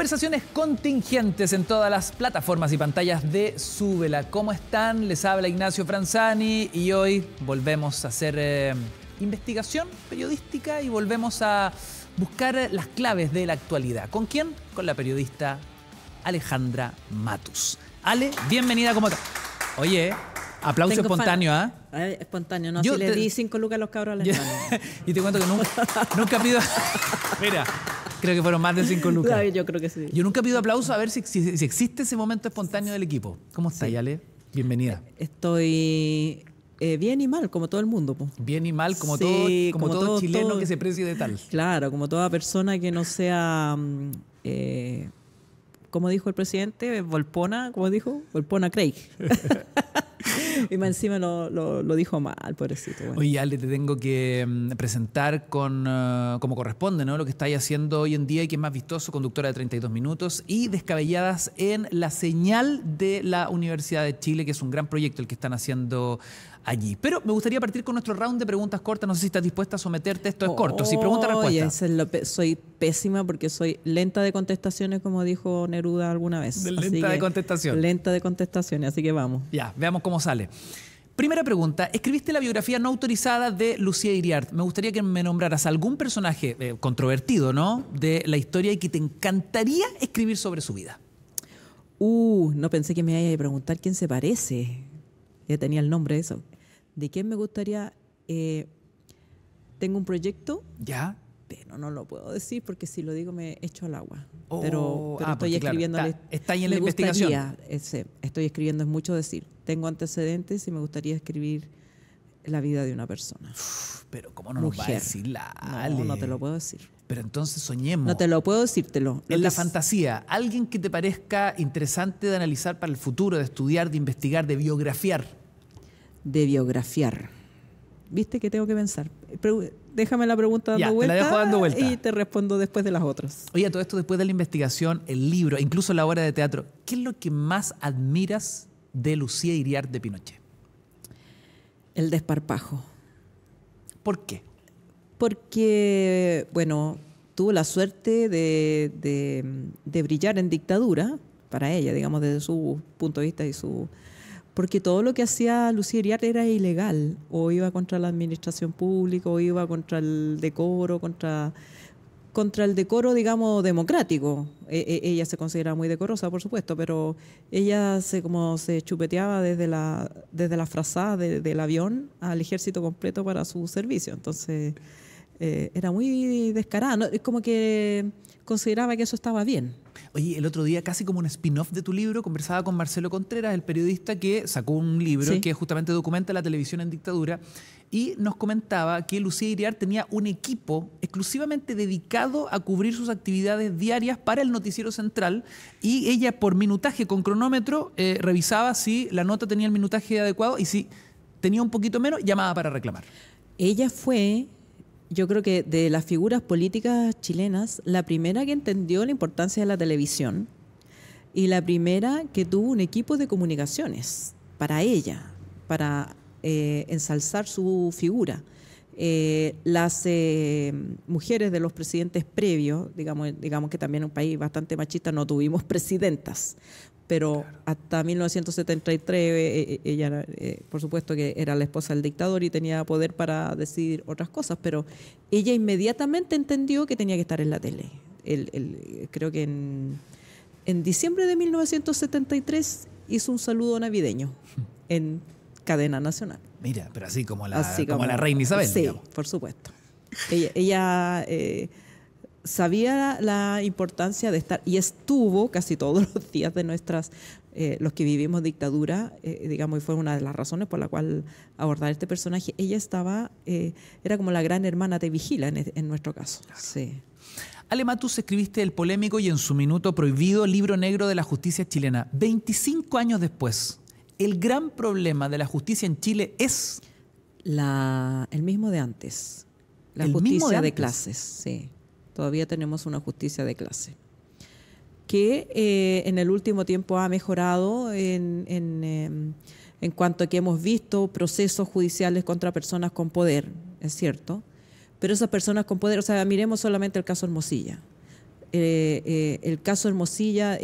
Conversaciones contingentes en todas las plataformas y pantallas de Súbela. ¿Cómo están? Les habla Ignacio Franzani y hoy volvemos a hacer eh, investigación periodística y volvemos a buscar las claves de la actualidad. ¿Con quién? Con la periodista Alejandra Matus. Ale, bienvenida como tal. Oye, aplauso espontáneo, ¿eh? Espontáneo, no, yo le di cinco lucas a los cabros a la Y te cuento que nunca, nunca pido... Mira, Creo que fueron más de cinco lucas. yo creo que sí. Yo nunca pido aplauso a ver si, existe ese momento espontáneo del equipo. ¿Cómo está, Yale? Bienvenida. Estoy eh, bien y mal, como todo el mundo. Bien y mal, como, todo, como, todo, chileno que se precie de tal. Claro, como toda persona que no sea mm, eh, como dijo el presidente, Volpona, como dijo, Volpona Craig. y más encima lo, dijo mal, pobrecito. Bueno. Oye, Ale, te tengo que mm, presentar con, eh, como corresponde, ¿no? Lo que estáis haciendo hoy en día y que es más vistoso, conductora de 32 minutos y descabelladas en la señal de la Universidad de Chile, que es un gran proyecto el que están haciendo allí. Pero me gustaría partir con nuestro round de preguntas cortas. No sé si estás dispuesta a someterte. Esto es corto. Si pregunta oh, respuesta. soy pésima porque soy lenta de contestaciones, como dijo Neruda alguna vez. lenta de contestación. Lenta de contestaciones. Así que vamos. Ya, veamos cómo sale. Primera pregunta, escribiste la biografía no autorizada de Lucía Iriart. Me gustaría que me nombraras algún personaje eh, controvertido, ¿no? De la historia y que te encantaría escribir sobre su vida. Uh, no pensé que me haya de preguntar quién se parece ya tenía el nombre de eso. ¿De quién me gustaría? Eh, tengo un proyecto. Ya. Pero no lo puedo decir porque si lo digo me echo al agua. Oh, pero, ah, estoy escribiendo. está, ahí en la investigación. estoy escribiendo, es mucho decir. Tengo antecedentes y me gustaría escribir la vida de una persona. pero ¿cómo no lo nos va a decir la No, no te lo puedo decir. Pero entonces soñemos. No te lo puedo decírtelo. en la fantasía, alguien que te parezca interesante de analizar para el futuro, de estudiar, de investigar, de biografiar de biografiar. ¿Viste que tengo que pensar? déjame la pregunta dando, vuelta, y te respondo después de las otras. Oye, todo esto después de la investigación, el libro, incluso la obra de teatro, ¿qué es lo que más admiras de Lucía Iriarte de Pinochet? El desparpajo. ¿Por qué? Porque, bueno, tuvo la suerte de brillar en dictadura, para ella, digamos, desde su punto de vista y su porque todo lo que hacía Lucía Iriarte era ilegal, o iba contra la administración pública, o iba contra el decoro, contra, contra el decoro, digamos, democrático. E, e, ella se consideraba muy decorosa, por supuesto, pero ella se, como se chupeteaba desde la, desde la frazada del avión al ejército completo para su servicio. Entonces eh, era muy descarada, Es como que consideraba que eso estaba bien. Oye, el otro día, casi como un spin-off de tu libro, conversaba con Marcelo Contreras, el periodista que sacó un libro que justamente documenta la televisión en dictadura, y nos comentaba que Lucía Iriar tenía un equipo exclusivamente dedicado a cubrir sus actividades diarias para el noticiero central, y ella por minutaje con cronómetro eh, revisaba si la nota tenía el minutaje adecuado y si tenía un poquito menos, llamaba para reclamar. Ella fue yo creo que de las figuras políticas chilenas, la primera que entendió la importancia de la televisión y la primera que tuvo un equipo de comunicaciones para ella, para eh, ensalzar su figura. Eh, las eh, mujeres de los presidentes previos, digamos, digamos que también un país bastante machista no tuvimos presidentas, pero hasta 1973 eh, eh, ella, eh, por supuesto que era la esposa del dictador y tenía poder para decir otras cosas, pero ella inmediatamente entendió que tenía que estar en la tele. creo que en, diciembre de 1973 hizo un saludo navideño en cadena nacional. Mira, pero así como la, como, la reina Isabel. Sí, por supuesto. Ella, sabía la, importancia de estar y estuvo casi todos los días de nuestras, eh, los que vivimos dictadura, eh, digamos, y fue una de las razones por la cual abordar este personaje. Ella estaba, eh, era como la gran hermana de vigila en, nuestro caso. Ale escribiste el polémico y en su minuto prohibido libro negro de la justicia chilena. 25 años después, el gran problema de la justicia en Chile es... La, el mismo de antes, la justicia de, de clases, sí todavía tenemos una justicia de clase que eh, en el último tiempo ha mejorado en, en, em, en, cuanto a que hemos visto procesos judiciales contra personas con poder, es cierto, pero esas personas con poder, o sea, miremos solamente el caso Hermosilla. Eh, eh, el caso Hermosilla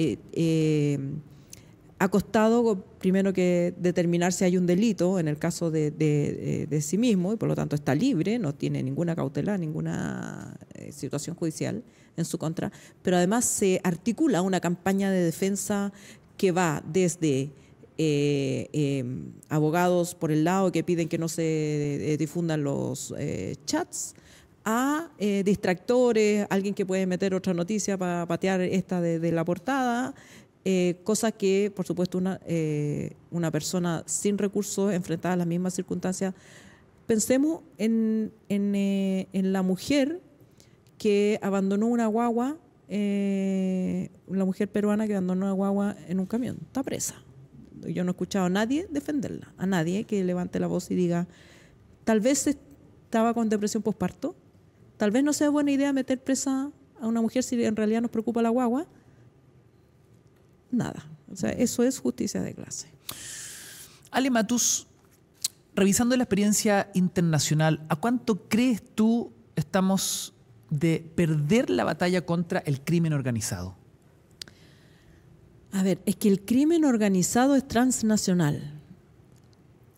ha costado primero que determinar si hay un delito en el caso de, eh, de, sí mismo y por lo tanto está libre, no tiene ninguna cautela, ninguna eh, situación judicial en su contra, pero además se articula una campaña de defensa que va desde eh, em, abogados por el lado que piden que no se difundan los chats, a distractores, alguien que puede meter otra noticia para patear esta de la portada, eh, cosa que, por supuesto, eh, una, persona sin recursos enfrentada a las mismas circunstancias. Pensemos en, eh, la mujer que abandonó una guagua, la mujer peruana que abandonó una guagua en un camión, está presa. Yo no he escuchado a nadie defenderla, a nadie que levante la voz y diga, tal vez estaba con depresión posparto, tal vez no sea buena idea meter presa a una mujer si en realidad nos preocupa la guagua, nada. O sea, eso es justicia de clase. Ale Matus, revisando la experiencia internacional, ¿a cuánto crees tú estamos de perder la batalla contra el crimen organizado? A ver, es que el crimen organizado es transnacional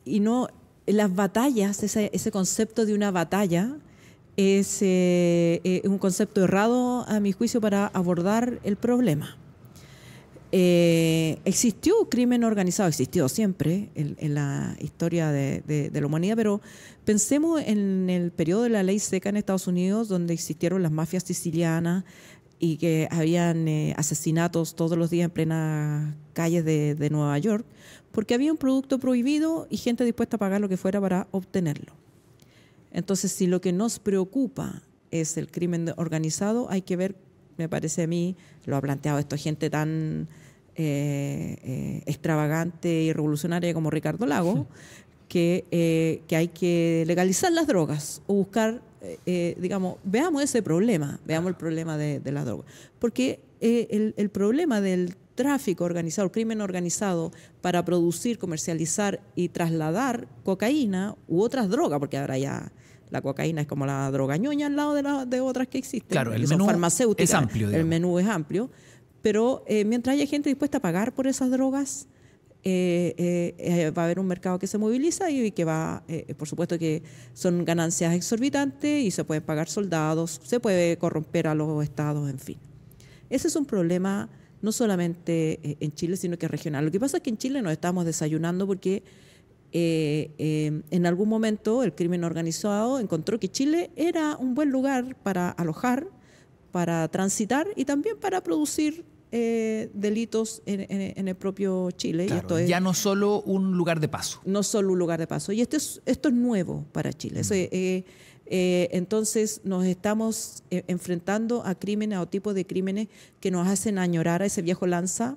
y no las batallas, ese, concepto de una batalla eh, eh, es un concepto errado a mi juicio para abordar el problema. Eh, existió crimen organizado, existió siempre en, la historia de, la humanidad, pero pensemos en el periodo de la ley seca en Estados Unidos, donde existieron las mafias sicilianas y que habían eh, asesinatos todos los días en plenas calles de, de Nueva York, porque había un producto prohibido y gente dispuesta a pagar lo que fuera para obtenerlo. Entonces, si lo que nos preocupa es el crimen organizado, hay que ver me parece a mí, lo ha planteado esta gente tan eh, eh, extravagante y revolucionaria como Ricardo Lago, eh, que, hay que legalizar las drogas o buscar, digamos, veamos ese problema, veamos el problema de, de las drogas. Porque el, el problema del tráfico organizado, el crimen organizado para producir, comercializar y trasladar cocaína u otras drogas, porque ahora ya la cocaína es como la droga ñoña al lado de, de otras que existen. Claro, el menú es amplio. El menú es amplio. Pero eh, mientras haya gente dispuesta a pagar por esas drogas, eh, eh, va a haber un mercado que se moviliza y, que va, por supuesto que son ganancias exorbitantes y se pueden pagar soldados, se puede corromper a los estados, en fin. Ese es un problema no solamente en Chile, sino que regional. Lo que pasa es que en Chile nos estamos desayunando porque eh, eh, en algún momento el crimen organizado encontró que Chile era un buen lugar para alojar, para transitar y también para producir eh, delitos en, el propio Chile. ya no solo un lugar de paso. No solo un lugar de paso. Y esto es, esto es nuevo para Chile. Mm. entonces nos estamos enfrentando a crímenes, a tipos de crímenes que nos hacen añorar a ese viejo lanza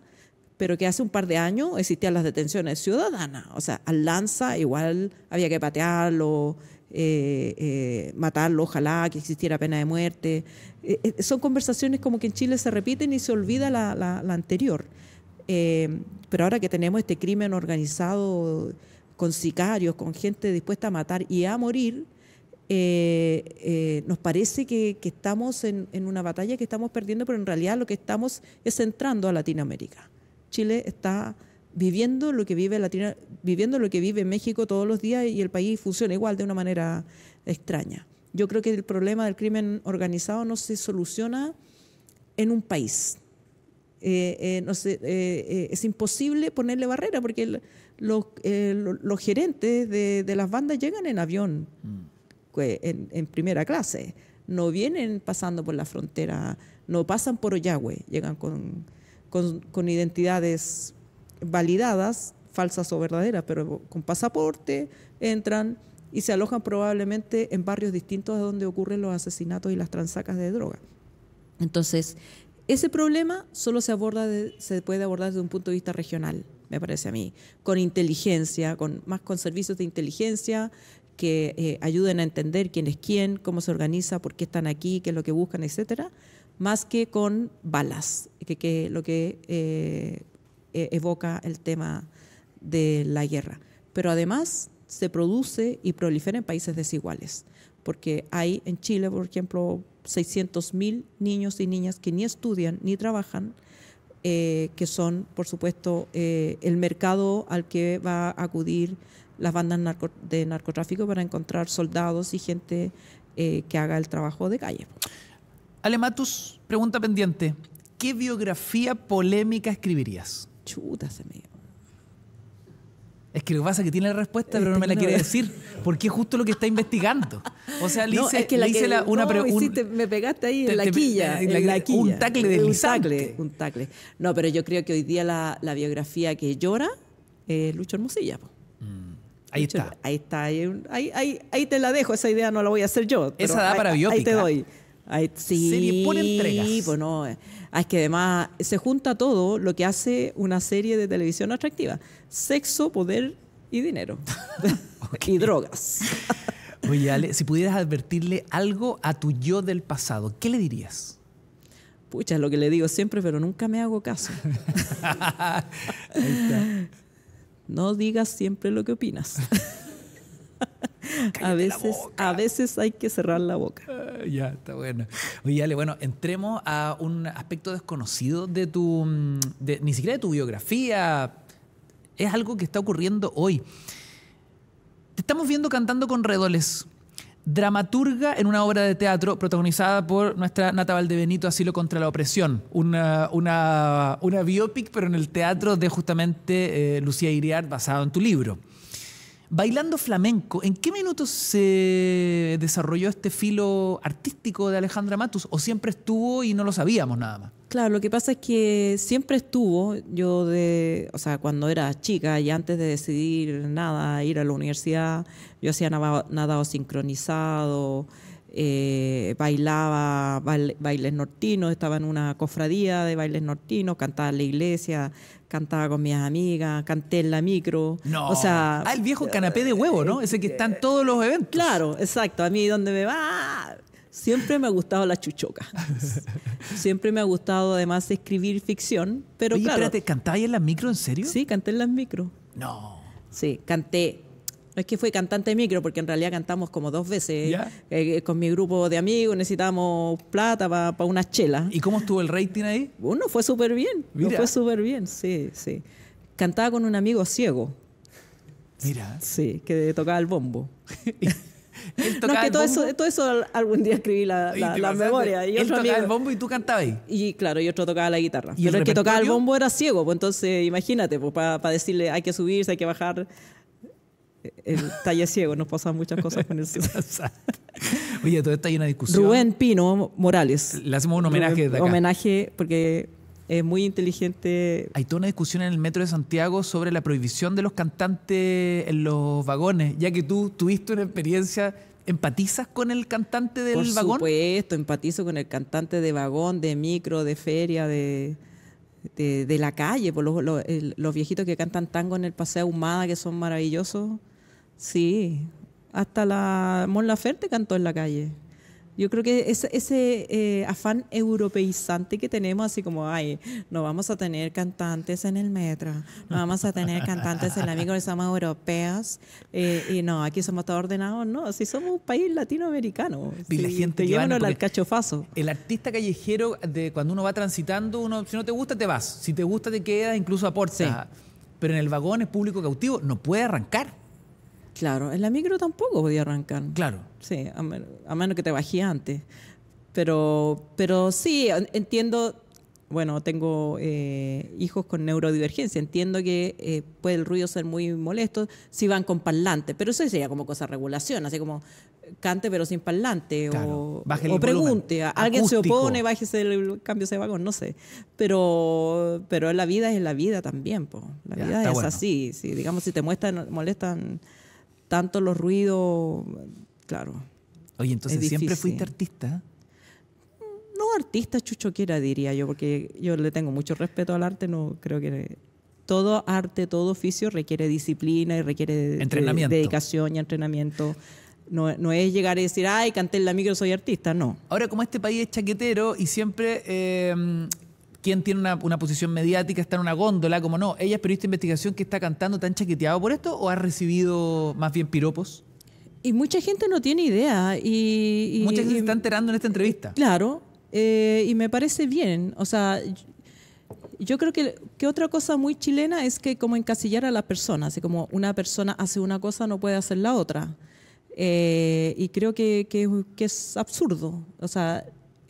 pero que hace un par de años existían las detenciones ciudadanas. O sea, al Lanza igual había que patearlo, eh, eh, matarlo, ojalá que existiera pena de muerte. Eh, son conversaciones como que en Chile se repiten y se olvida la, anterior. pero ahora que tenemos este crimen organizado con sicarios, con gente dispuesta a matar y a morir, nos parece que, estamos en una batalla que estamos perdiendo, pero en realidad lo que estamos es entrando a Latinoamérica. Chile está viviendo lo que vive Latino, viviendo lo que vive México todos los días y el país funciona igual de una manera extraña. Yo creo que el problema del crimen organizado no se soluciona en un país. Eh, eh, no eh, es imposible ponerle barrera porque los, gerentes de, las bandas llegan en avión, mm. en, en, primera clase, no vienen pasando por la frontera, no pasan por Oyagüe, llegan con, con, identidades validadas, falsas o verdaderas, pero con pasaporte, entran y se alojan probablemente en barrios distintos a donde ocurren los asesinatos y las transacas de droga. Entonces, ese problema solo se, aborda se puede abordar desde un punto de vista regional, me parece a mí, con inteligencia, con, más con servicios de inteligencia que eh, ayuden a entender quién es quién, cómo se organiza, por qué están aquí, qué es lo que buscan, etcétera, más que con balas, que, lo que eh, e, evoca el tema de la guerra. Pero además se produce y prolifera en países desiguales, porque hay en Chile, por ejemplo, 600.000 niños y niñas que ni estudian ni trabajan, eh, que son, por supuesto, eh, el mercado al que va a acudir las bandas de narcotráfico para encontrar soldados y gente que haga el trabajo de calle. Matus, pregunta pendiente. ¿Qué biografía polémica escribirías? Chuta, se me es que lo que pasa es que tiene la respuesta, pero este, no me la quiere decir, porque es justo lo que está investigando. O sea, le es que la una pregunta. Me pegaste ahí en, la quilla, eh, en, la, quilla, Un tacle de Un un tacle. No, pero yo creo que hoy día la, biografía que llora es Lucho Hermosilla. Mm, ahí, está. ahí está. Ahí, te la dejo, esa idea no la voy a hacer yo. esa da para biópica. Ahí te doy. Ay, sí, por entregas. Bueno, pues eh, es que además se junta todo lo que hace una serie de televisión atractiva. Sexo, poder y dinero. y drogas. Oye, Ale, si pudieras advertirle algo a tu yo del pasado, ¿qué le dirías? Pucha, es lo que le digo siempre, pero nunca me hago caso. Ahí está. No digas siempre lo que opinas. a veces, a veces hay que cerrar la boca. Ah, ya, está bueno. Oye, Ale, bueno, entremos a un aspecto desconocido de tu, mm, ni siquiera de tu biografía. Es algo que está ocurriendo hoy. Te estamos viendo cantando con redoles dramaturga en una obra de teatro protagonizada por nuestra Nata Valdebenito, Asilo contra la Opresión. Una, una, una biopic, pero en el teatro de justamente eh, Lucía Iriart, basado en tu libro. Bailando flamenco, ¿en qué minutos se desarrolló este filo artístico de Alejandra Matus? ¿O siempre estuvo y no lo sabíamos nada más? Claro, lo que pasa es que siempre estuvo, yo de, sea, cuando era chica y antes de decidir nada, ir a la universidad, yo hacía nadado, sincronizado, eh, bailaba bailes nortinos, estaba en una cofradía de bailes nortinos, cantaba en la iglesia, cantaba con mis amigas, canté en la micro. No. O sea, ah, el viejo canapé de huevo, ¿no? Eh, Ese que eh, está en todos los eventos. Claro, exacto. A mí donde me va, siempre me ha gustado la chuchoca. siempre me ha gustado además escribir ficción, pero Oye, espérate, ¿cantabas en las micro en serio? Sí, canté en las micro. No. Sí, canté no es que fue cantante de micro, porque en realidad cantamos como dos veces eh, eh, con mi grupo de amigos, necesitábamos plata para una chela. ¿Y cómo estuvo el rating ahí? Bueno, uh, fue súper bien, fue súper bien, sí, sí. Cantaba con un amigo ciego. Mira. Sí, que tocaba el bombo. no, que todo eso, algún día escribí la, memoria. él tocaba el bombo y tú cantabas Y claro, y otro tocaba la guitarra. ¿Y Pero el, que tocaba el bombo era ciego, pues entonces imagínate, pues para decirle hay que subirse, hay que bajar, el talle ciego, nos pasan muchas cosas con el Oye, todavía hay una discusión. Rubén Pino Morales. Le hacemos un homenaje Homenaje porque es muy inteligente. Hay toda una discusión en el metro de Santiago sobre la prohibición de los cantantes en los vagones, ya que tú tuviste una experiencia ¿Empatizas con el cantante del vagón? Por supuesto, empatizo con el cantante de vagón, de micro, de feria, de, de, la calle, por los, los, viejitos que cantan tango en el Paseo Humada, que son maravillosos. Sí, hasta la Mon Laferte cantó en la calle. Yo creo que ese, ese eh, afán europeizante que tenemos, así como, ay, no vamos a tener cantantes en el metro, no vamos a tener cantantes en la micro, somos europeos, eh, y no, aquí somos todos ordenados, no, si somos un país latinoamericano. Y la gente al cachofazo. El artista callejero, de cuando uno va transitando, uno si no te gusta, te vas, si te gusta, te quedas, incluso a Pero en el vagón es público cautivo, no puede arrancar. Claro, en la micro tampoco podía arrancar. Claro. Sí, a, menos, que te bajé antes. Pero, pero sí, entiendo, bueno, tengo eh, hijos con neurodivergencia, entiendo que eh, puede el ruido ser muy molesto si van con parlante, pero eso sería como cosa de regulación, así como cante pero sin parlante o, o pregunte, alguien se opone, bájese el cambio de vagón, no sé. Pero pero la vida es la vida también, la vida es así, si digamos si te muestran, molestan tanto los ruidos, claro. Oye, entonces siempre fuiste artista. No artista chuchoquera, diría yo, porque yo le tengo mucho respeto al arte, no creo que todo arte, todo oficio requiere disciplina y requiere entrenamiento. dedicación y entrenamiento. No, es llegar y decir, ay, canté en la micro, soy artista, no. Ahora, como este país es chaquetero y siempre eh, quién tiene una, una, posición mediática, está en una góndola, como no. ¿Ella es periodista de investigación que está cantando tan chaqueteado por esto o ha recibido más bien piropos? Y mucha gente no tiene idea. Y, y mucha gente se está enterando en esta entrevista. Eh, claro, eh, y me parece bien. O sea, yo creo que, otra cosa muy chilena es que como encasillar a las personas, así como una persona hace una cosa no puede hacer la otra. Eh, y creo que, que, que, es absurdo. O sea,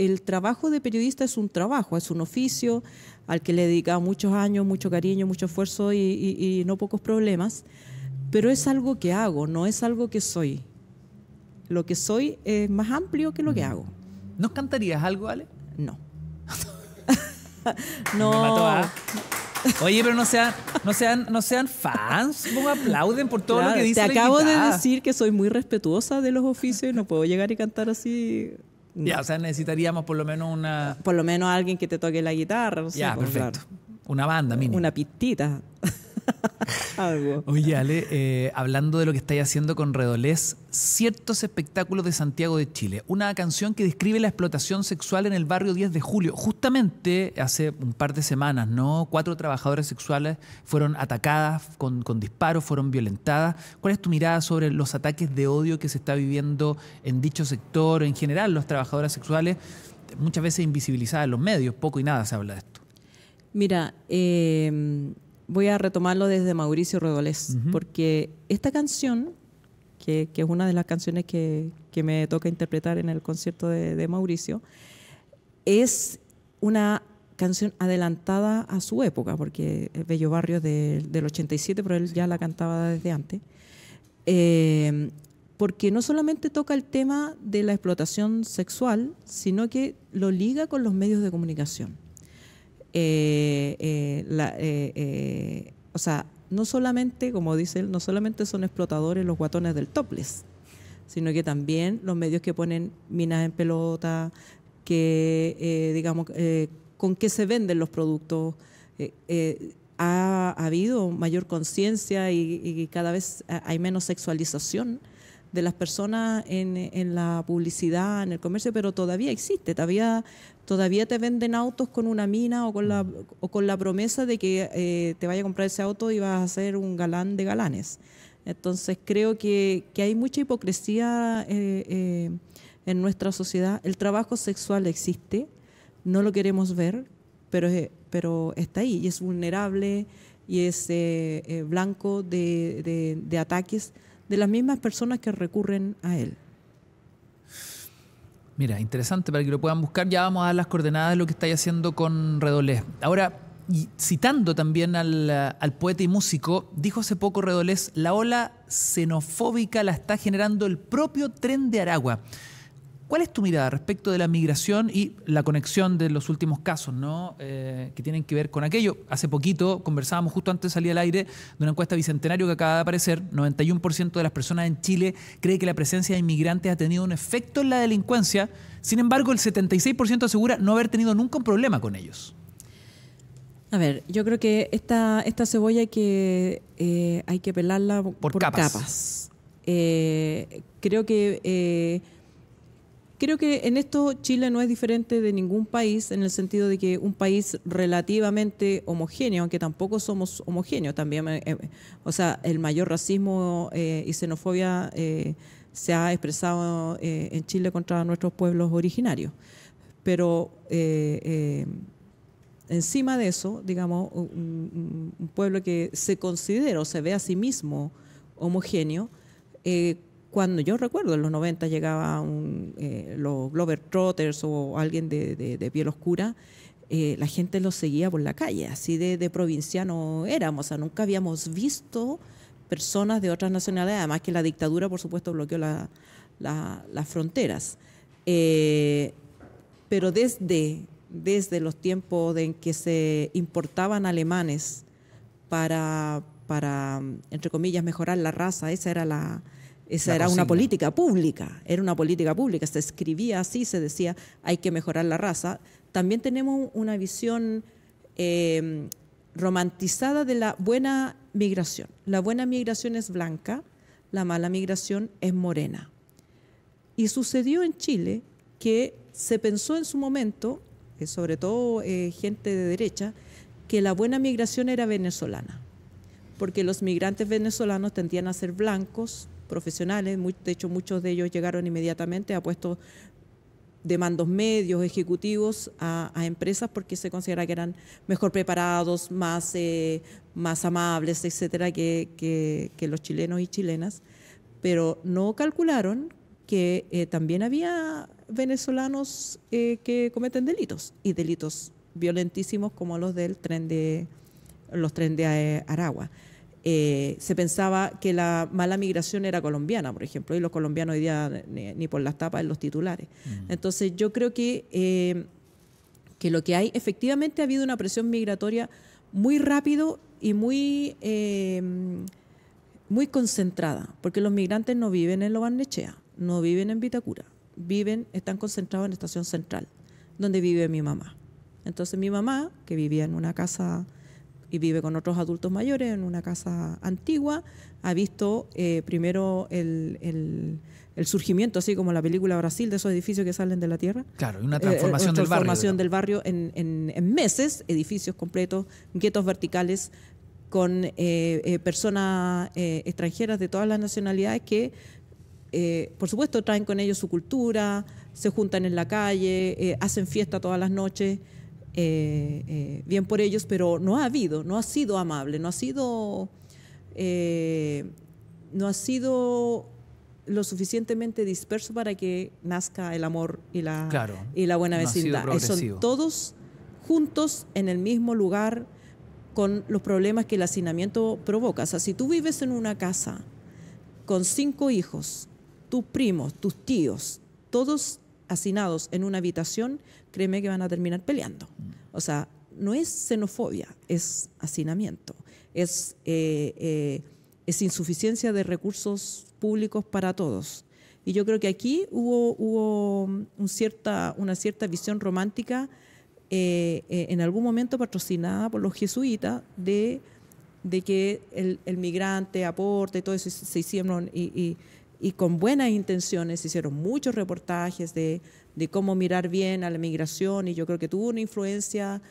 el trabajo de periodista es un trabajo, es un oficio al que le he dedicado muchos años, mucho cariño, mucho esfuerzo y, no pocos problemas, pero es algo que hago, no es algo que soy. Lo que soy es más amplio que lo que mm. hago. ¿Nos cantarías algo, Ale? No. no. ¿ah? Oye, pero no sean, no sean, no sean fans, no aplauden por todo lo que dicen. Te acabo de decir que soy muy respetuosa de los oficios y no puedo llegar y cantar así ya, o sea, necesitaríamos por lo menos una... Por lo menos alguien que te toque la guitarra. ya, pues, perfecto. Una banda mínimo. Una pistita. Oye, Ale, eh, hablando de lo que estáis haciendo con Redolés, ciertos espectáculos de Santiago de Chile. Una canción que describe la explotación sexual en el barrio 10 de julio. Justamente hace un par de semanas, ¿no? Cuatro trabajadoras sexuales fueron atacadas con, disparos, fueron violentadas. ¿Cuál es tu mirada sobre los ataques de odio que se está viviendo en dicho sector, en general, los trabajadores sexuales? Muchas veces invisibilizadas en los medios, poco y nada se habla de esto. Mira, eh voy a retomarlo desde Mauricio Rodolés, porque esta canción, que, es una de las canciones que, que, me toca interpretar en el concierto de, Mauricio, es una canción adelantada a su época, porque Bello Barrio es del 87, pero él ya la cantaba desde antes, eh, porque no solamente toca el tema de la explotación sexual, sino que lo liga con los medios de comunicación. Eh, eh, eh, o sea, no solamente, como dice él, no solamente son explotadores los guatones del topless, sino que también los medios que ponen minas en pelota, que, digamos, con qué se venden los productos. ha, habido mayor conciencia y, cada vez hay menos sexualización de las personas en, en, la publicidad, en el comercio, pero todavía existe, todavía todavía te venden autos con una mina o con la, mm. o con la promesa de que eh, te vaya a comprar ese auto y vas a ser un galán de galanes. Entonces creo que, hay mucha hipocresía eh, eh, en nuestra sociedad. El trabajo sexual existe, no lo queremos ver, pero, pero está ahí y es vulnerable y es blanco de ataques de las mismas personas que recurren a él. Mira, interesante para que lo puedan buscar. Ya vamos a dar las coordenadas de lo que estáis haciendo con Redolés. Ahora, citando también al, al, poeta y músico, dijo hace poco Redolés, la ola xenofóbica la está generando el propio tren de Aragua. ¿Cuál es tu mirada respecto de la migración y la conexión de los últimos casos ¿no? Eh, que tienen que ver con aquello? Hace poquito conversábamos, justo antes de salir al aire, de una encuesta bicentenario que acaba de aparecer. 91% de las personas en Chile cree que la presencia de inmigrantes ha tenido un efecto en la delincuencia. Sin embargo, el 76% asegura no haber tenido nunca un problema con ellos. A ver, yo creo que esta, esta cebolla hay que, eh, hay que pelarla por, capas. Eh, creo que Creo que en esto Chile no es diferente de ningún país, en el sentido de que un país relativamente homogéneo, aunque tampoco somos homogéneos también, eh, eh, o sea, el mayor racismo eh, y xenofobia se ha expresado en Chile contra nuestros pueblos originarios. Pero encima de eso, digamos, un, pueblo que se considera o se ve a sí mismo homogéneo, cuando yo recuerdo, en los 90 llegaban eh, los Glover Trotters o alguien de, piel oscura, eh, la gente los seguía por la calle, así de, provinciano éramos, o sea, nunca habíamos visto personas de otras nacionalidades, además que la dictadura, por supuesto, bloqueó las fronteras. Eh, pero desde, desde los tiempos en que se importaban alemanes para, para, entre comillas, mejorar la raza, esa era la, esa era una política pública, era una política pública, se escribía así, se decía, hay que mejorar la raza. También tenemos una visión em, romantizada de la buena migración. La buena migración es blanca, la mala migración es morena. Y sucedió en Chile que se pensó en su momento, eh, sobre todo eh, gente de derecha, que la buena migración era venezolana, porque los migrantes venezolanos tendían a ser blancos, profesionales, de hecho muchos de ellos llegaron inmediatamente a puestos de mandos medios, ejecutivos a, empresas porque se considera que eran mejor preparados, más, eh, más amables, etcétera, que, los chilenos y chilenas. Pero no calcularon que eh, también había venezolanos eh, que cometen delitos y delitos violentísimos como los del tren de los tren de Aragua. Eh, se pensaba que la mala migración era colombiana, por ejemplo, y los colombianos hoy día ni, por las tapas en los titulares. Mm. Entonces yo creo que, eh, que lo que hay, efectivamente ha habido una presión migratoria muy rápido y muy, eh, muy concentrada, porque los migrantes no viven en Lobarnechea, no viven en Vitacura, viven, están concentrados en Estación Central, donde vive mi mamá. Entonces mi mamá, que vivía en una casa y vive con otros adultos mayores en una casa antigua, ha visto eh, primero el, surgimiento, así como la película Brasil, de esos edificios que salen de la tierra. Claro, y una transformación, eh, del, transformación del barrio. En, en, meses, edificios completos, guetos verticales con eh, personas extranjeras de todas las nacionalidades que, por supuesto, traen con ellos su cultura, se juntan en la calle, hacen fiesta todas las noches. Eh, eh, bien por ellos, pero no ha habido, no ha sido amable, no ha sido, eh, no ha sido lo suficientemente disperso para que nazca el amor y la, y la buena vecindad. Son todos juntos en el mismo lugar con los problemas que el hacinamiento provoca. O sea, si tú vives en una casa con cinco hijos, tus primos, tus tíos, todos hacinados en una habitación, créeme que van a terminar peleando. O sea, no es xenofobia, es hacinamiento, es, eh, eh, insuficiencia de recursos públicos para todos. Y yo creo que aquí hubo, um, un cierta, una cierta visión romántica eh, en algún momento patrocinada por los jesuitas de, que el, migrante aporte, todo eso se hicieron y y con buenas intenciones hicieron muchos reportajes de, cómo mirar bien a la migración y yo creo que tuvo una influencia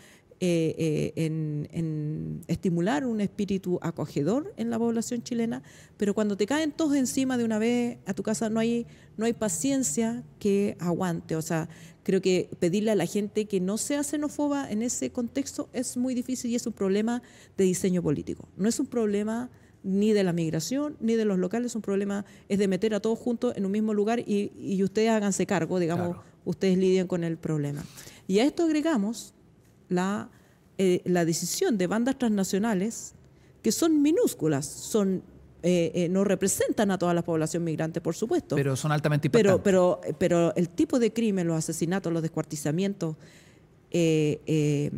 eh, eh, en, estimular un espíritu acogedor en la población chilena, pero cuando te caen todos encima de una vez a tu casa no hay, no hay paciencia que aguante. O sea, creo que pedirle a la gente que no sea xenófoba en ese contexto es muy difícil y es un problema de diseño político. No es un problema ni de la migración, ni de los locales, un problema es de meter a todos juntos en un mismo lugar y, ustedes háganse cargo, digamos, ustedes lidien con el problema. Y a esto agregamos eh, la, decisión de bandas transnacionales que son minúsculas, son eh, eh, no representan a toda la población migrante, por supuesto. Pero son altamente Pero, pero, pero el tipo de crimen, los asesinatos, los descuartizamientos, el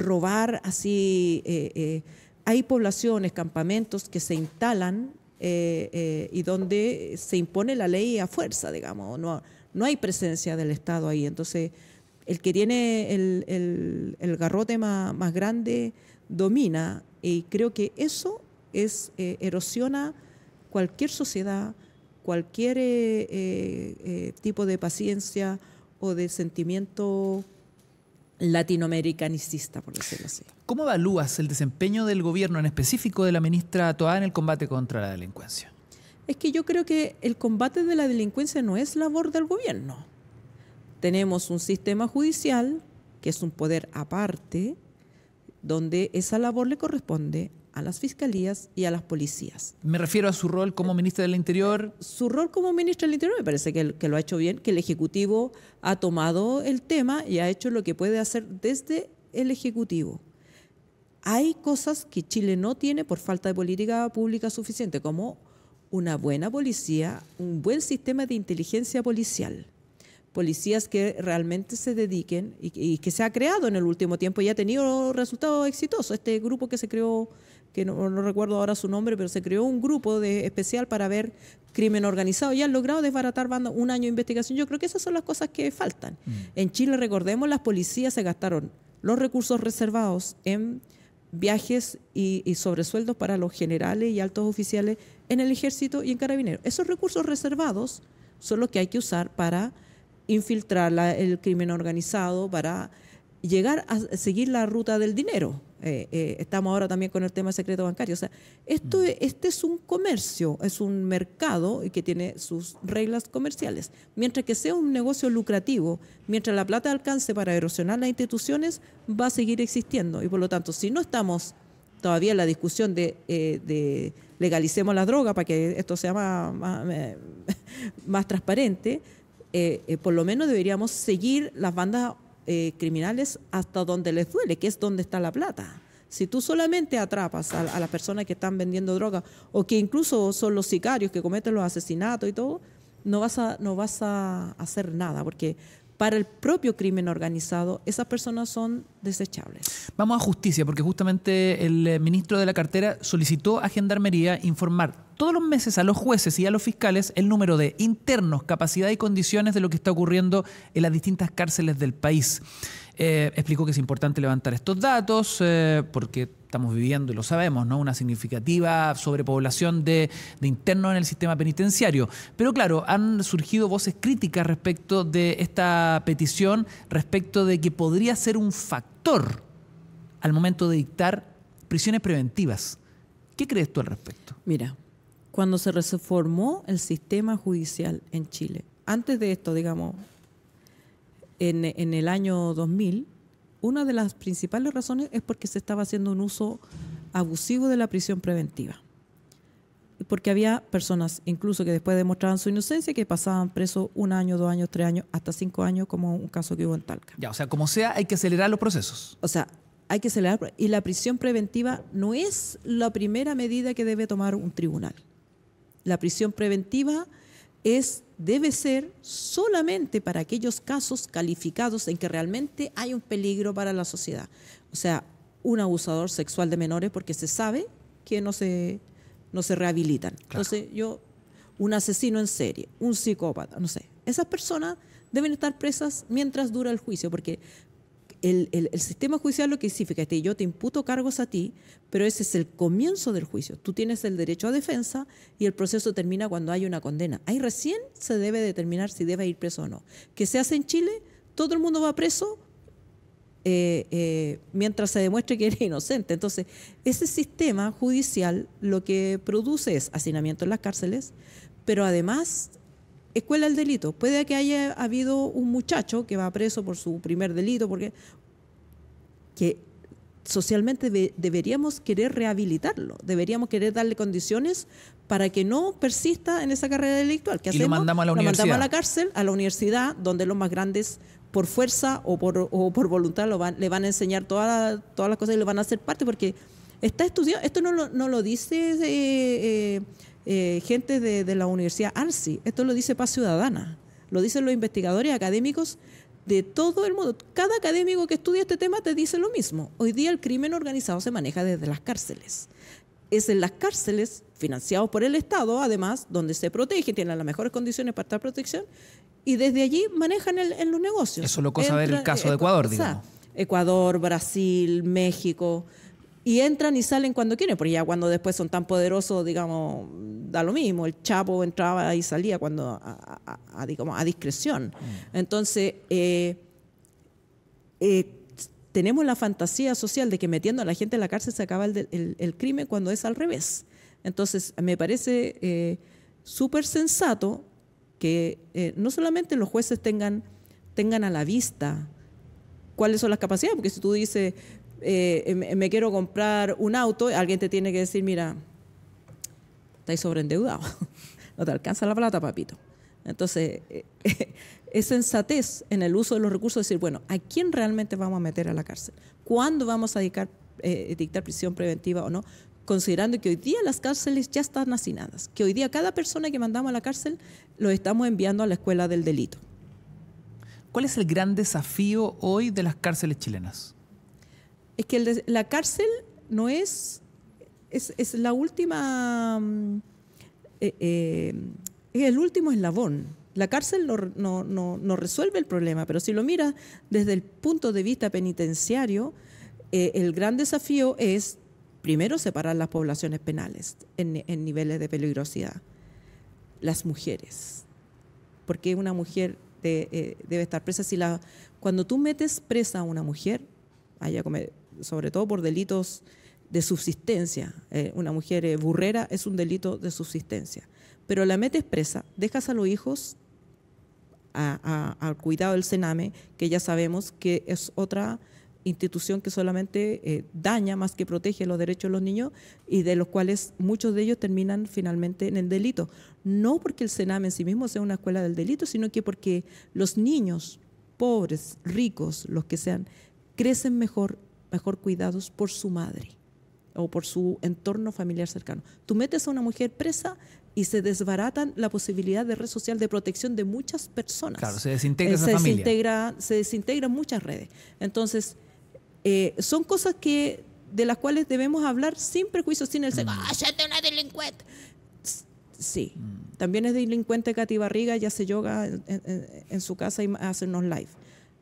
robar así hay poblaciones, campamentos que se instalan eh, eh, y donde se impone la ley a fuerza, digamos, no, no hay presencia del Estado ahí. Entonces, el que tiene el, garrote más, grande domina y creo que eso es eh, erosiona cualquier sociedad, cualquier tipo de paciencia o de sentimiento latinoamericanicista, por decirlo así. ¿Cómo evalúas el desempeño del gobierno, en específico de la ministra Toá, en el combate contra la delincuencia? Es que yo creo que el combate de la delincuencia no es labor del gobierno. Tenemos un sistema judicial, que es un poder aparte, donde esa labor le corresponde a las fiscalías y a las policías. Me refiero a su rol como ministro del Interior. Su rol como ministra del Interior me parece que, lo ha hecho bien, que el Ejecutivo ha tomado el tema y ha hecho lo que puede hacer desde el Ejecutivo. Hay cosas que Chile no tiene por falta de política pública suficiente, como una buena policía, un buen sistema de inteligencia policial policías que realmente se dediquen y, que se ha creado en el último tiempo y ha tenido resultados exitosos. Este grupo que se creó que no, recuerdo ahora su nombre, pero se creó un grupo de, especial para ver crimen organizado y han logrado desbaratar un año de investigación. Yo creo que esas son las cosas que faltan. Mm. En Chile, recordemos, las policías se gastaron los recursos reservados en viajes y, sobresueldos para los generales y altos oficiales en el ejército y en carabineros. Esos recursos reservados son los que hay que usar para infiltrar el crimen organizado, para llegar a seguir la ruta del dinero. Eh, eh, estamos ahora también con el tema secreto bancario. O sea, esto, mm. este es un comercio, es un mercado que tiene sus reglas comerciales. Mientras que sea un negocio lucrativo, mientras la plata alcance para erosionar las instituciones, va a seguir existiendo. Y por lo tanto, si no estamos todavía en la discusión de, eh, de legalicemos la droga para que esto sea más, más, más transparente, eh, por lo menos deberíamos seguir las bandas eh, criminales hasta donde les duele, que es donde está la plata. Si tú solamente atrapas a, las personas que están vendiendo droga o que incluso son los sicarios que cometen los asesinatos y todo, no vas a, no vas a hacer nada, porque para el propio crimen organizado esas personas son desechables. Vamos a justicia, porque justamente el eh, ministro de la cartera solicitó a Gendarmería informar todos los meses a los jueces y a los fiscales el número de internos, capacidad y condiciones de lo que está ocurriendo en las distintas cárceles del país. Eh, explicó que es importante levantar estos datos eh, porque estamos viviendo, y lo sabemos, ¿no? una significativa sobrepoblación de, de, internos en el sistema penitenciario. Pero claro, han surgido voces críticas respecto de esta petición, respecto de que podría ser un factor al momento de dictar prisiones preventivas. ¿Qué crees tú al respecto? Mira, cuando se reformó el sistema judicial en Chile, antes de esto, digamos, en, en el año 2000, una de las principales razones es porque se estaba haciendo un uso abusivo de la prisión preventiva porque había personas incluso que después demostraban su inocencia que pasaban presos un año, dos años, tres años, hasta cinco años, como un caso que hubo en Talca. Ya, o sea, como sea, hay que acelerar los procesos. O sea, hay que acelerar. Y la prisión preventiva no es la primera medida que debe tomar un tribunal. La prisión preventiva es, debe ser solamente para aquellos casos calificados en que realmente hay un peligro para la sociedad. O sea, un abusador sexual de menores porque se sabe que no se no se rehabilitan. Entonces yo, un asesino en serie, un psicópata, no sé, esas personas deben estar presas mientras dura el juicio, porque el, sistema judicial lo que significa es que yo te imputo cargos a ti, pero ese es el comienzo del juicio. Tú tienes el derecho a defensa y el proceso termina cuando hay una condena. Ahí recién se debe determinar si debe ir preso o no. que se hace en Chile? Todo el mundo va preso eh, eh, mientras se demuestre que era inocente. Entonces, ese sistema judicial lo que produce es hacinamiento en las cárceles, pero además escuela el delito. Puede que haya habido un muchacho que va preso por su primer delito, porque que socialmente deberíamos querer rehabilitarlo, deberíamos querer darle condiciones para que no persista en esa carrera delictual. que Lo mandamos a la universidad. Lo mandamos a la cárcel, a la universidad, donde los más grandes por fuerza o por, o por voluntad lo van, le van a enseñar todas todas las cosas y le van a hacer parte porque está estudiado, esto no lo, dice eh, eh, eh, gente de, la Universidad ARSI, esto lo dice Paz Ciudadana, lo dicen los investigadores académicos de todo el mundo. Cada académico que estudia este tema te dice lo mismo. Hoy día el crimen organizado se maneja desde las cárceles. Es en las cárceles, financiados por el Estado, además, donde se protege, tienen las mejores condiciones para esta protección, y desde allí manejan el, en los negocios. Eso lo cosa ver el caso eh, de Ecuador, digamos. Ecuador, Brasil, México, y entran y salen cuando quieren, porque ya cuando después son tan poderosos, digamos, da lo mismo, el Chapo entraba y salía cuando a, discreción. Mm. Entonces, eh, eh, tenemos la fantasía social de que metiendo a la gente en la cárcel se acaba el, el, crimen cuando es al revés. Entonces, me parece súper sensato que eh, no solamente los jueces tengan, tengan a la vista cuáles son las capacidades, porque si tú dices, eh, me, quiero comprar un auto, alguien te tiene que decir, mira, estás sobreendeudado, no te alcanza la plata, papito. Entonces, eh, es sensatez en el uso de los recursos decir, bueno, ¿a quién realmente vamos a meter a la cárcel? ¿Cuándo vamos a dictar prisión preventiva o no? considerando que hoy día las cárceles ya están hacinadas, que hoy día cada persona que mandamos a la cárcel lo estamos enviando a la escuela del delito. ¿Cuál es el gran desafío hoy de las cárceles chilenas? Es que la cárcel no es, es, la última, mm, eh, eh, el último eslabón. La cárcel no, no, resuelve el problema, pero si lo miras desde el punto de vista penitenciario, eh, el gran desafío es primero separar las poblaciones penales en, niveles de peligrosidad. Las mujeres. Porque una mujer eh, debe estar presa. Si la, cuando tú metes presa a una mujer, sobre todo por delitos de subsistencia, eh, una mujer eh, burrera es un delito de subsistencia, pero la metes presa, dejas a los hijos al cuidado del cename, que ya sabemos que es otra institución que solamente eh, daña más que protege los derechos de los niños y de los cuales muchos de ellos terminan finalmente en el delito. No porque el Sename en sí mismo sea una escuela del delito, sino que porque los niños, pobres, ricos, los que sean, crecen mejor, mejor cuidados por su madre o por su entorno familiar cercano. Tú metes a una mujer presa y se desbaratan la posibilidad de red social de protección de muchas personas. Claro, se desintegra eh, esa se se desintegran muchas redes. Entonces, eh, son cosas que, de las cuales debemos hablar sin prejuicios, sin el ser, mm. ¡ah, ya una delincuente! Sí, también es delincuente Katy Barriga ya se yoga en, su casa y hace unos live.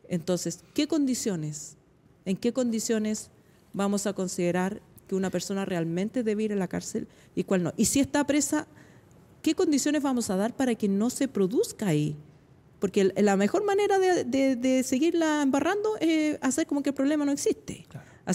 Entonces, ¿qué condiciones? ¿En qué condiciones vamos a considerar que una persona realmente debe ir a la cárcel y cuál no? Y si está presa, ¿qué condiciones vamos a dar para que no se produzca ahí porque la mejor manera de, seguirla embarrando es hacer como que el problema no existe.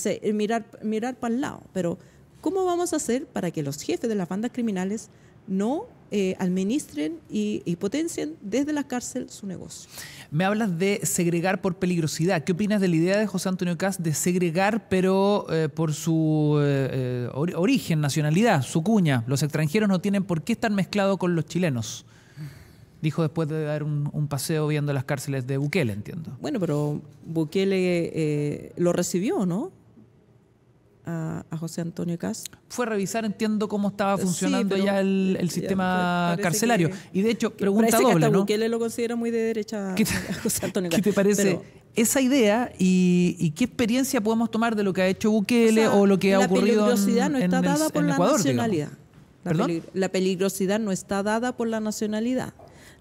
Eh, mirar, mirar para el lado. Pero, ¿cómo vamos a hacer para que los jefes de las bandas criminales no eh, administren y, potencien desde la cárcel su negocio? Me hablas de segregar por peligrosidad. ¿Qué opinas de la idea de José Antonio Cas de segregar, pero eh, por su origen, nacionalidad, su cuña? Los extranjeros no tienen por qué estar mezclados con los chilenos dijo después de dar un, paseo viendo las cárceles de Bukele, entiendo. Bueno, pero Bukele eh, lo recibió, ¿no? A, José Antonio Cas. Fue a revisar, entiendo, cómo estaba eh, funcionando ya el, sistema carcelario. y de hecho, pregunta doble, que Bukele lo considera muy de derecha ¿Qué te, José Antonio ¿Qué te parece esa idea y, qué experiencia podemos tomar de lo que ha hecho Bukele o, lo que ha ocurrido en, no está dada por la nacionalidad. la peligrosidad no está dada por la nacionalidad.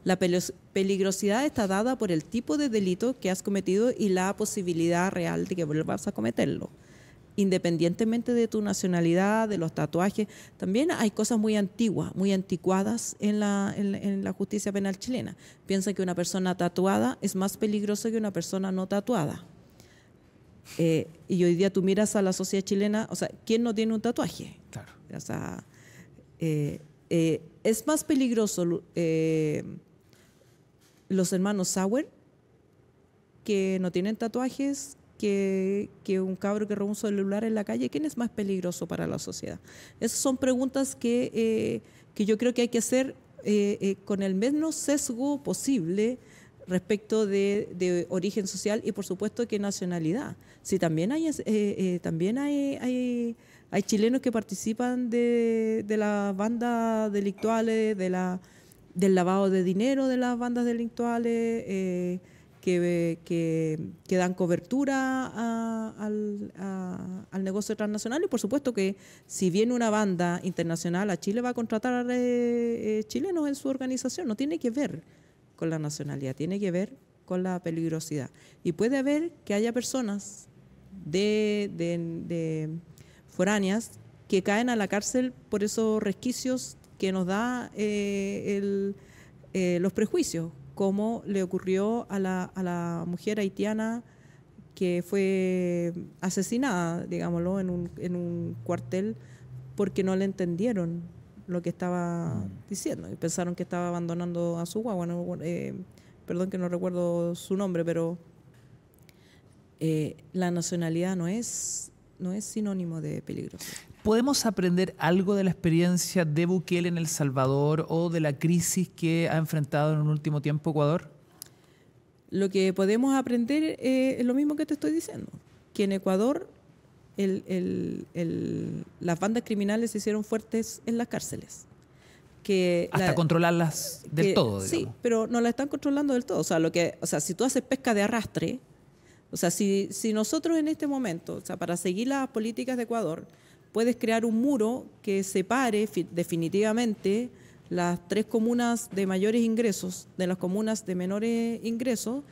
La peligrosidad está dada por el tipo de delito que has cometido y la posibilidad real de que vuelvas a cometerlo. Independientemente de tu nacionalidad, de los tatuajes, también hay cosas muy antiguas, muy anticuadas en la, justicia penal chilena. Piensa que una persona tatuada es más peligrosa que una persona no tatuada. Eh, y hoy día tú miras a la sociedad chilena, o sea, ¿quién no tiene un tatuaje? Claro. Eh, eh, es más peligroso los hermanos Sauer, que no tienen tatuajes, que, un cabro que roba un celular en la calle, ¿quién es más peligroso para la sociedad? Esas son preguntas que, eh, yo creo que hay que hacer eh, eh, con el menos sesgo posible respecto de, origen social y por supuesto que nacionalidad. Si también hay, también hay, chilenos que participan de, de banda bandas delictuales, de la del lavado de dinero de las bandas delictuales eh, que, que, dan cobertura al, al, negocio transnacional y por supuesto que si viene una banda internacional a Chile va a contratar a eh, eh, chilenos en su organización, no tiene que ver con la nacionalidad, tiene que ver con la peligrosidad. Y puede haber que haya personas de, de foráneas que caen a la cárcel por esos resquicios que nos da eh, eh, los prejuicios, como le ocurrió a la, mujer haitiana que fue asesinada, digámoslo, en un, en un cuartel porque no le entendieron lo que estaba mm. diciendo y pensaron que estaba abandonando a su guagua. Eh, perdón que no recuerdo su nombre, pero la nacionalidad no es, no es sinónimo de peligro. ¿Podemos aprender algo de la experiencia de Bukele en El Salvador o de la crisis que ha enfrentado en un último tiempo Ecuador? Lo que podemos aprender eh, es lo mismo que te estoy diciendo, que en Ecuador las bandas criminales se hicieron fuertes en las cárceles. Que Hasta controlarlas del todo. Digamos. Sí, pero no las están controlando del todo. O sea, lo que, o sea, si tú haces pesca de arrastre, o sea, si, si nosotros en este momento, o sea, para seguir las políticas de Ecuador, puedes crear un muro que separe definitivamente las tres comunas de mayores ingresos de las comunas de menores ingresos,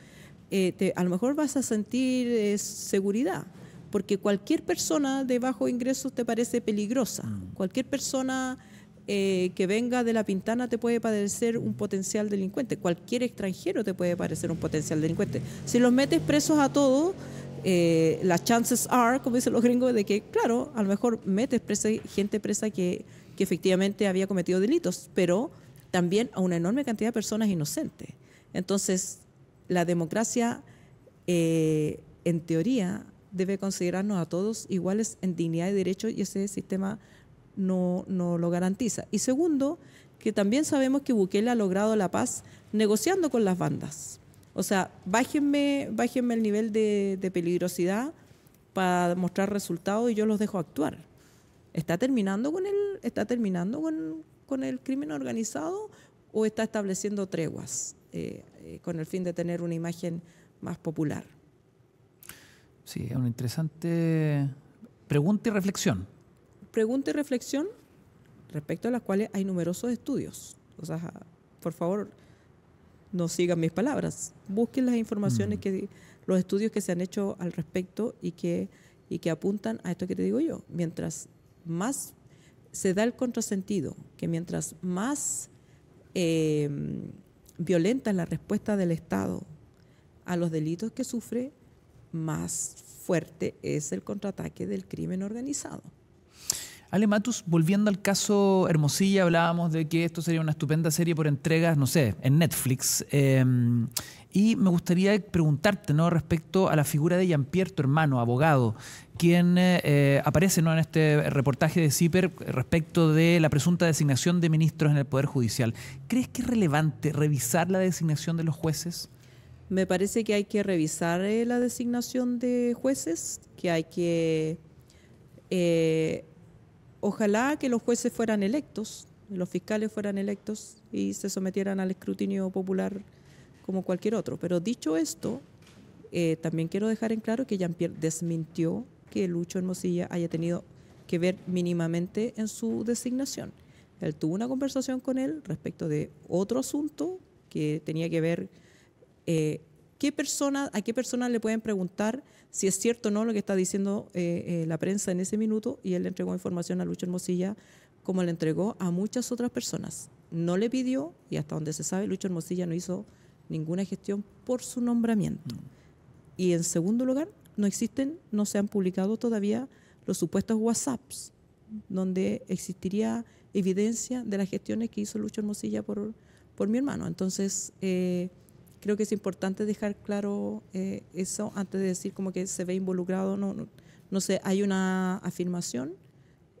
eh, a lo mejor vas a sentir eh, seguridad, porque cualquier persona de bajo ingresos te parece peligrosa, mm. cualquier persona eh, que venga de la pintana te puede parecer un potencial delincuente, cualquier extranjero te puede parecer un potencial delincuente. Si los metes presos a todos, eh, las chances are, como dicen los gringos, de que, claro, a lo mejor metes presa, gente presa que, efectivamente había cometido delitos, pero también a una enorme cantidad de personas inocentes. Entonces, la democracia, eh, en teoría, debe considerarnos a todos iguales en dignidad y derechos y ese sistema no, no lo garantiza. Y segundo, que también sabemos que Bukele ha logrado la paz negociando con las bandas. O sea, bájenme, el nivel de, peligrosidad para mostrar resultados y yo los dejo actuar. ¿Está terminando con el, está terminando con, el crimen organizado o está estableciendo treguas eh, eh, con el fin de tener una imagen más popular? Sí, es una interesante pregunta y reflexión. Pregunta y reflexión respecto a las cuales hay numerosos estudios. O sea, por favor, no sigan mis palabras. Busquen las informaciones, mm. que, los estudios que se han hecho al respecto y que, y que apuntan a esto que te digo yo. Mientras más se da el contrasentido, que mientras más em, violenta es la respuesta del Estado a los delitos que sufre, más fuerte es el contraataque del crimen organizado. Ale Matus, volviendo al caso Hermosilla, hablábamos de que esto sería una estupenda serie por entregas, no sé, en Netflix. Em, y me gustaría preguntarte ¿no? respecto a la figura de Jean-Pierre, tu hermano, abogado, quien eh, eh, aparece ¿no? en este reportaje de CIPER respecto de la presunta designación de ministros en el Poder Judicial. ¿Crees que es relevante revisar la designación de los jueces? Me parece que hay que revisar eh, la designación de jueces, que hay que Ojalá que los jueces fueran electos, los fiscales fueran electos y se sometieran al escrutinio popular como cualquier otro. Pero dicho esto, eh, también quiero dejar en claro que Jean-Pierre desmintió que Lucho Hermosilla haya tenido que ver mínimamente en su designación. Él tuvo una conversación con él respecto de otro asunto que tenía que ver eh, a qué persona le pueden preguntar si es cierto o no lo que está diciendo eh, eh, la prensa en ese minuto y él le entregó información a Lucho Hermosilla como le entregó a muchas otras personas. No le pidió y hasta donde se sabe Lucho Hermosilla no hizo ninguna gestión por su nombramiento. Y en segundo lugar, no existen, no se han publicado todavía los supuestos WhatsApps donde existiría evidencia de las gestiones que hizo Lucho Hermosilla por, por mi hermano. Entonces, eh, creo que es importante dejar claro eh, eso antes de decir como que se ve involucrado, no, no, sé, hay una afirmación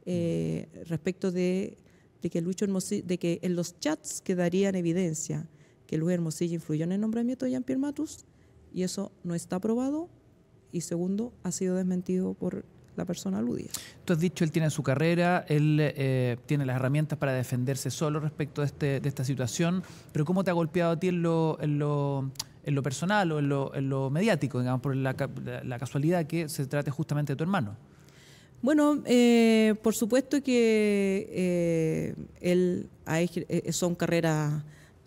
eh, respecto de, que Lucho de que en los chats quedaría en evidencia que Luis Hermosillo influyó en el nombramiento de Jean-Pierre Matus y eso no está aprobado y segundo, ha sido desmentido por la persona aludida. Tú has dicho, él tiene su carrera, él eh, tiene las herramientas para defenderse solo respecto de, este, de esta situación, pero ¿cómo te ha golpeado a ti en lo, en lo, personal o en lo, en lo, mediático, digamos, por la, la, casualidad que se trate justamente de tu hermano? Bueno, eh, por supuesto que eh, él son carreras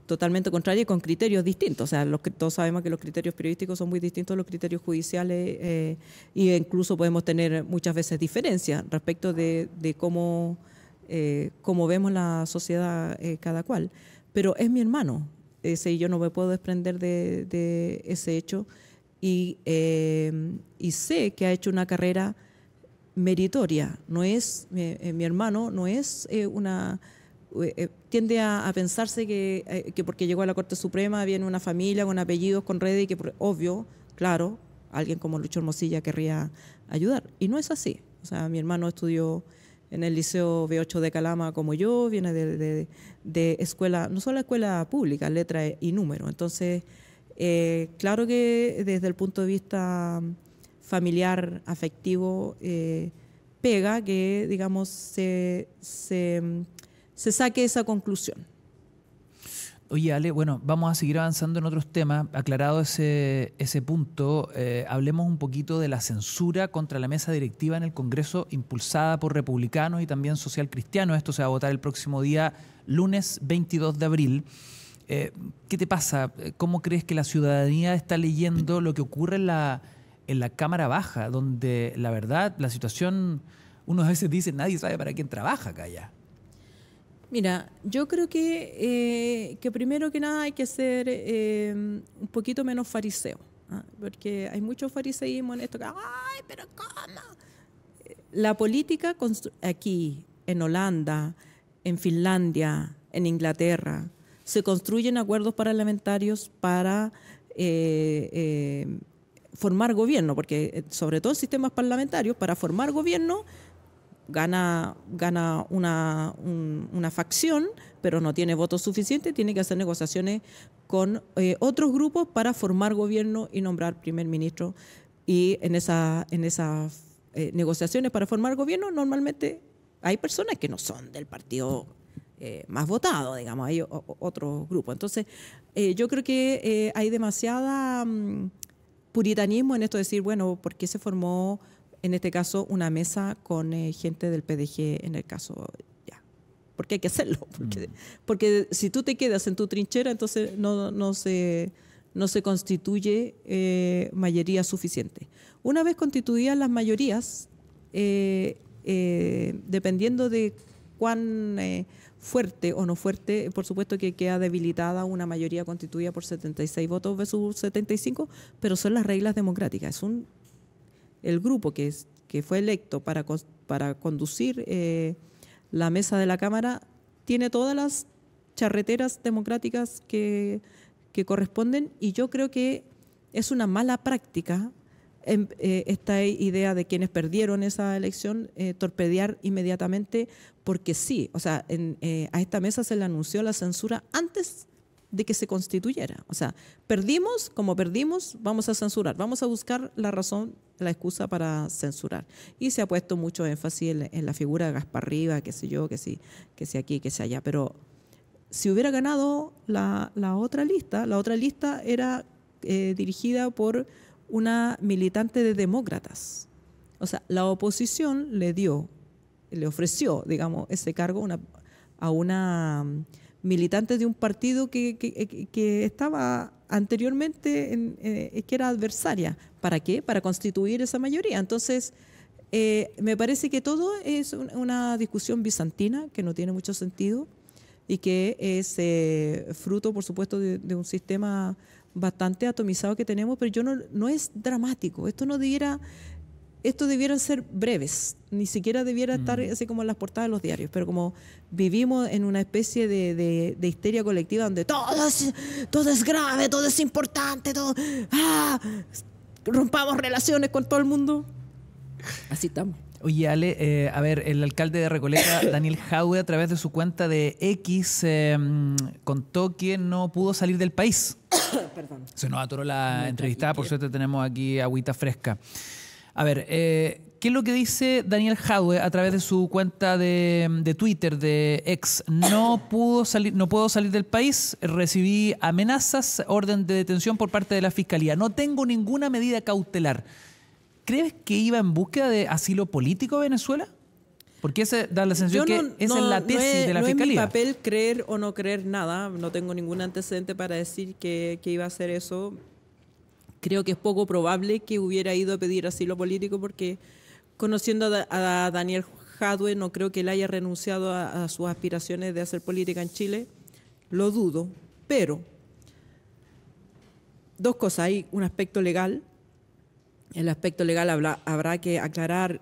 totalmente contraria y con criterios distintos. O sea, todos sabemos que los criterios periodísticos son muy distintos a los criterios judiciales e incluso podemos tener muchas veces diferencias respecto de, eh, cómo, vemos la sociedad eh, cada cual. Pero es mi hermano, ese, y yo no me puedo desprender de, ese hecho. Y, y, sé que ha hecho una carrera meritoria. No es, mi hermano no es una eh, eh, tiende a, pensarse eh, que, porque llegó a la Corte Suprema viene una familia con apellidos, con redes, y que obvio, claro, alguien como Lucho Hermosilla querría ayudar. Y no es así. O sea, mi hermano estudió en el Liceo B8 de Calama como yo, viene de, de, escuela, no solo escuela pública, letra y número. Entonces, claro que desde el punto de vista familiar, afectivo, pega que, digamos, se se saque esa conclusión. Oye, Ale, bueno, vamos a seguir avanzando en otros temas. Aclarado ese, punto, eh, hablemos un poquito de la censura contra la mesa directiva en el Congreso impulsada por republicanos y también social Esto se va a votar el próximo día, lunes 22 de abril. Eh, ¿Qué te pasa? ¿Cómo crees que la ciudadanía está leyendo lo que ocurre en la, en la Cámara Baja, donde la verdad, la situación, unos veces dicen, nadie sabe para quién trabaja acá ya? Mira, yo creo eh, que, primero que nada hay que ser eh, un poquito menos fariseo, ¿ah? porque hay mucho fariseísmo en esto, ay, pero ¿cómo? La política aquí, en Holanda, en Finlandia, en Inglaterra, se construyen acuerdos parlamentarios para eh, formar gobierno, porque sobre todo sistemas parlamentarios, para formar gobierno gana, gana una, una, facción, pero no tiene votos suficientes, tiene que hacer negociaciones con eh, otros grupos para formar gobierno y nombrar primer ministro. Y en, esa, en esas eh, negociaciones para formar gobierno normalmente hay personas que no son del partido eh, más votado, digamos, hay otro grupo. Entonces, yo creo que hay demasiada mm, puritanismo en esto de decir, bueno, ¿por qué se formó en este caso, una mesa con eh, gente del PDG en el caso ya. Porque hay que hacerlo. Mm. Porque, si tú te quedas en tu trinchera, entonces no, se no se constituye eh, mayoría suficiente. Una vez constituidas las mayorías, eh, dependiendo de cuán fuerte o no fuerte, por supuesto que queda debilitada una mayoría constituida por 76 votos versus 75, pero son las reglas democráticas, es un el grupo que, fue electo para, para conducir eh, la mesa de la Cámara tiene todas las charreteras democráticas que, corresponden y yo creo que es una mala práctica en, em, eh, esta idea de quienes perdieron esa elección eh, torpedear inmediatamente porque sí, o sea, a esta mesa se le anunció la censura antes de que se constituyera. O sea, perdimos, como perdimos, vamos a censurar, vamos a buscar la razón, la excusa para censurar. Y se ha puesto mucho énfasis en, la figura de Gaspar Riva, qué sé yo, que sí, que aquí, que sé allá, pero si hubiera ganado la, otra lista, la otra lista era eh, dirigida por una militante de demócratas. O sea, la oposición le dio, le ofreció, digamos, ese cargo a una militantes de un partido que, que, eh, estaba anteriormente, en, eh, que era adversaria. ¿Para qué? Para constituir esa mayoría. Entonces, eh, me parece que todo es una discusión bizantina que no tiene mucho sentido y que es fruto, por supuesto, de, un sistema bastante atomizado que tenemos, pero yo no, es dramático. Esto no dirá esto debieran ser breves, ni siquiera debiera estar mm. así como en las portadas de los diarios, pero como vivimos en una especie de, de, histeria colectiva donde todo es, todo es grave, todo es importante, todo... Ah, rompamos relaciones con todo el mundo. Así estamos. Oye, Ale, eh, a ver, el alcalde de Recoleta, Daniel Jaue, a través de su cuenta de X, em, contó que no pudo salir del país. Perdón. Se nos atoró la entrevista por suerte tenemos aquí agüita fresca. A ver, eh, ¿qué es lo que dice Daniel Jadwe a través de su cuenta de, Twitter de ex? No salir, no puedo salir del país, recibí amenazas, orden de detención por parte de la fiscalía. No tengo ninguna medida cautelar. ¿Crees que iba en búsqueda de asilo político a Venezuela? Porque ese da la sensación que esa es la tesis de la fiscalía. No es mi papel creer o no creer nada. No tengo ningún antecedente para decir que iba a hacer eso creo que es poco probable que hubiera ido a pedir asilo político porque conociendo a, Daniel Jadwe no creo que él haya renunciado a, sus aspiraciones de hacer política en Chile, lo dudo, pero dos cosas, hay un aspecto legal, el aspecto legal habrá que aclarar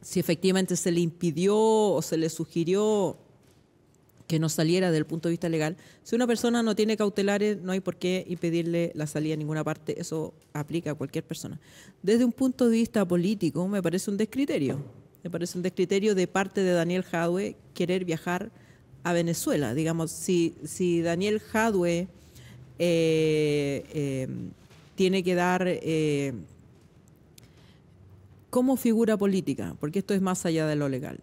si efectivamente se le impidió o se le sugirió que no saliera del punto de vista legal. Si una persona no tiene cautelares, no hay por qué impedirle la salida a ninguna parte. Eso aplica a cualquier persona. Desde un punto de vista político, me parece un descriterio. Me parece un descriterio de parte de Daniel Jadwe querer viajar a Venezuela. Digamos, si, si Daniel Jadwe eh, eh, tiene que dar eh, como figura política, porque esto es más allá de lo legal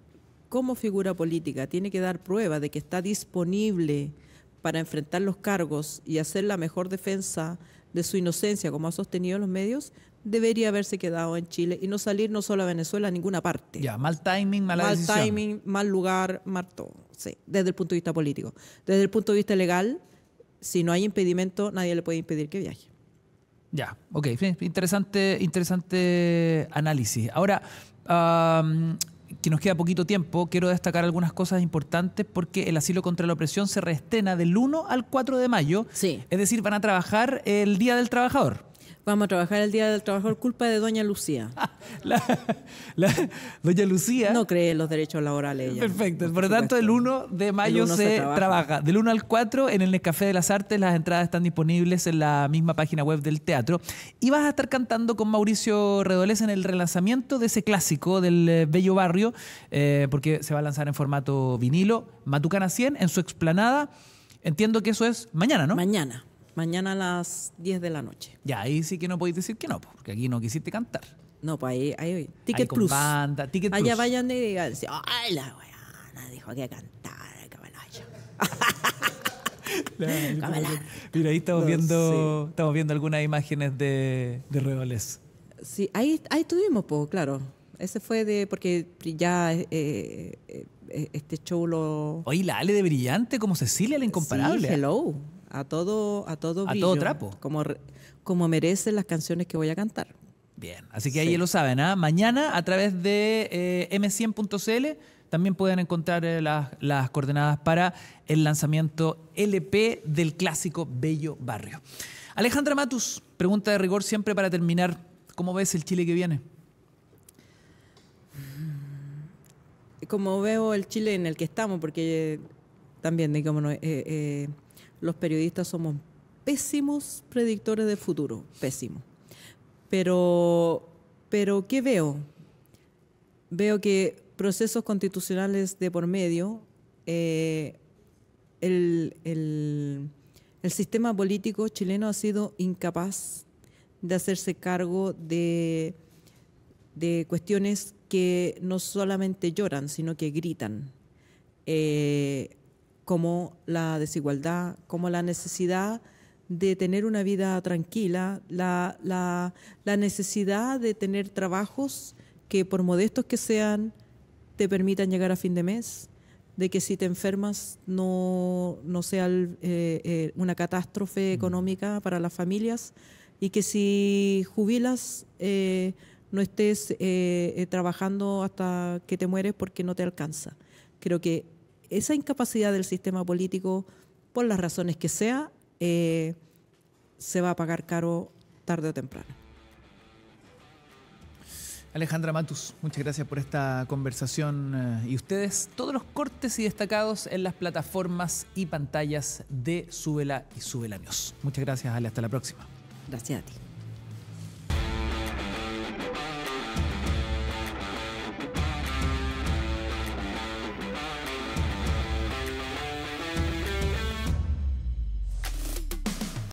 como figura política tiene que dar prueba de que está disponible para enfrentar los cargos y hacer la mejor defensa de su inocencia, como ha sostenido los medios, debería haberse quedado en Chile y no salir no solo a Venezuela, a ninguna parte. Ya, mal timing, mala mal decisión. Mal timing, mal lugar, mal todo. Sí, desde el punto de vista político. Desde el punto de vista legal, si no hay impedimento, nadie le puede impedir que viaje. Ya, ok, interesante, interesante análisis. Ahora, que nos queda poquito tiempo, quiero destacar algunas cosas importantes porque el asilo contra la opresión se reestrena del 1 al 4 de mayo. Sí. Es decir, van a trabajar el Día del Trabajador. Vamos a trabajar el Día del Trabajador, culpa de Doña Lucía. Doña Lucía. No cree en los derechos laborales. Ella, Perfecto. Por, lo tanto, el 1 de mayo se, trabaja. Del 1 al 4 en el Café de las Artes. Las entradas están disponibles en la misma página web del teatro. Y vas a estar cantando con Mauricio Redoles en el relanzamiento de ese clásico del eh, Bello Barrio, eh, porque se va a lanzar en formato vinilo. Matucana 100 en su explanada. Entiendo que eso es mañana, ¿no? Mañana. Mañana a las 10 de la noche. Ya, ahí sí que no podéis decir que no, porque aquí no quisiste cantar. No, pues ahí, ahí, Ticket Plus. Banda, ticket Allá vayan y digan, ay, la weana dijo que cantar, cabalacho. mira, ahí estamos viendo, viendo algunas imágenes de, de Sí, ahí, ahí tuvimos, pues, claro. Ese fue de, porque ya eh, eh, eh, este show lo... Oye, la Ale de brillante como Cecilia, la incomparable. Sí, hello a todo, a todo, a trapo. Como, como merecen las canciones que voy a cantar. Bien, así que ahí lo saben. ¿ah? Mañana a través de eh, m100.cl también pueden encontrar eh, las, las, coordenadas para el lanzamiento LP del clásico Bello Barrio. Alejandra Matus, pregunta de rigor siempre para terminar. ¿Cómo ves el Chile que viene? Como veo el Chile en el que estamos, porque también, digamos, eh, los periodistas somos pésimos predictores de futuro, pésimos. Pero, pero ¿qué veo? Veo que procesos constitucionales de por medio, eh, el, sistema político chileno ha sido incapaz de hacerse cargo de, de cuestiones que no solamente lloran, sino que gritan. Eh, como la desigualdad, como la necesidad de tener una vida tranquila, la, la, la necesidad de tener trabajos que por modestos que sean te permitan llegar a fin de mes, de que si te enfermas no, no sea eh, eh, una catástrofe mm. económica para las familias y que si jubilas eh, no estés trabajando hasta que te mueres porque no te alcanza. Creo que esa incapacidad del sistema político, por las razones que sea, eh, se va a pagar caro tarde o temprano. Alejandra Matus, muchas gracias por esta conversación eh, y ustedes todos los cortes y destacados en las plataformas y pantallas de Súbela y Súbela News. Muchas gracias Ale, hasta la próxima. Gracias a ti.